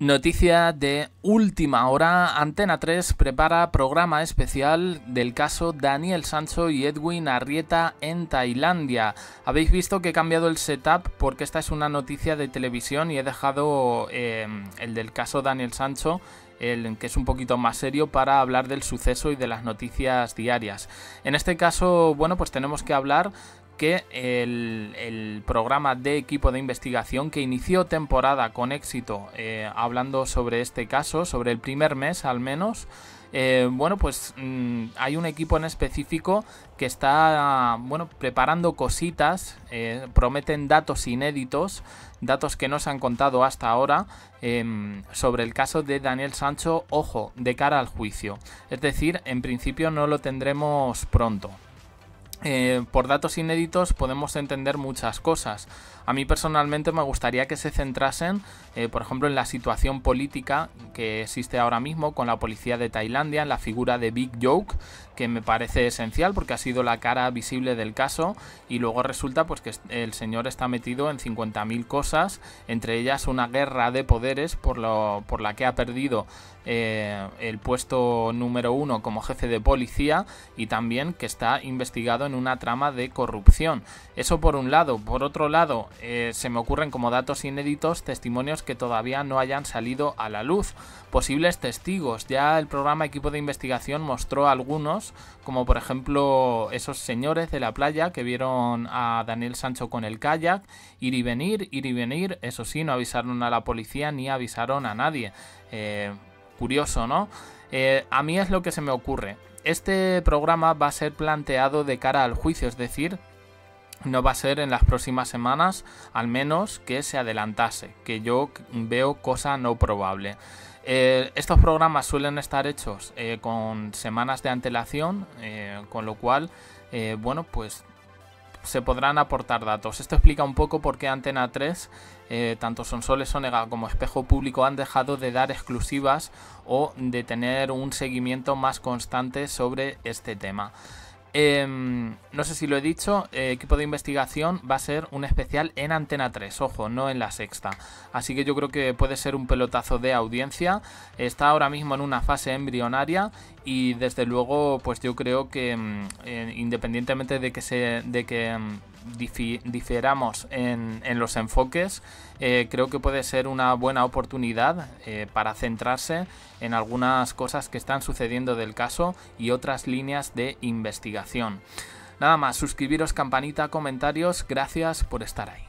Noticia de última hora, Antena 3 prepara programa especial del caso Daniel Sancho y Edwin Arrieta en Tailandia. Habéis visto que he cambiado el setup porque esta es una noticia de televisión y he dejado em, el del caso Daniel Sancho el que es un poquito más serio para hablar del suceso y de las noticias diarias. En este caso, bueno, pues tenemos que hablar que el, programa de equipo de investigación que inició temporada con éxito eh, hablando sobre este caso, sobre el primer mes al menos, eh, bueno, pues mm, hay un equipo en específico que está, bueno, preparando cositas, eh, prometen datos inéditos, datos que no se han contado hasta ahora em, sobre el caso de Daniel Sancho, ojo, de cara al juicio. Es decir, en principio no lo tendremos pronto. Eh, por datos inéditos podemos entender muchas cosas. A mí personalmente me gustaría que se centrasen, eh, por ejemplo, en la situación política que existe ahora mismo con la policía de Tailandia en la figura de Big Joke, que me parece esencial porque ha sido la cara visible del caso y luego resulta pues que el señor está metido en 50.000 cosas, entre ellas una guerra de poderes por, lo, por la que ha perdido eh, el puesto número uno como jefe de policía y también que está investigado en una trama de corrupción. Eso por un lado. Por otro lado, eh, se me ocurren como datos inéditos testimonios que todavía no hayan salido a la luz posibles testigos. Ya el programa Equipo de Investigación mostró algunos, como por ejemplo esos señores de la playa que vieron a Daniel Sancho con el kayak, ir y venir, ir y venir, eso sí, no avisaron a la policía ni avisaron a nadie. Eh, curioso, ¿no? Eh, a mí es lo que se me ocurre. Este programa va a ser planteado de cara al juicio, es decir, no va a ser en las próximas semanas, al menos que se adelantase, que yo veo cosa no probable. Eh, estos programas suelen estar hechos eh, con semanas de antelación, eh, con lo cual, bueno, pues se podrán aportar datos. Esto explica un poco por qué Antena 3, tanto Sonsoles Onega como Espejo Público han dejado de dar exclusivas o de tener un seguimiento más constante sobre este tema. Eh, no sé si lo he dicho, eh, equipo de investigación va a ser un especial en Antena 3, ojo, no en la sexta. Así que yo creo que puede ser un pelotazo de audiencia. Está ahora mismo en una fase embrionaria y desde luego, pues yo creo que em, eh, independientemente de que se, de que em, diferamos en, los enfoques, eh, creo que puede ser una buena oportunidad eh, para centrarse en algunas cosas que están sucediendo del caso y otras líneas de investigación. Nada más, suscribiros, campanita, comentarios, gracias por estar ahí.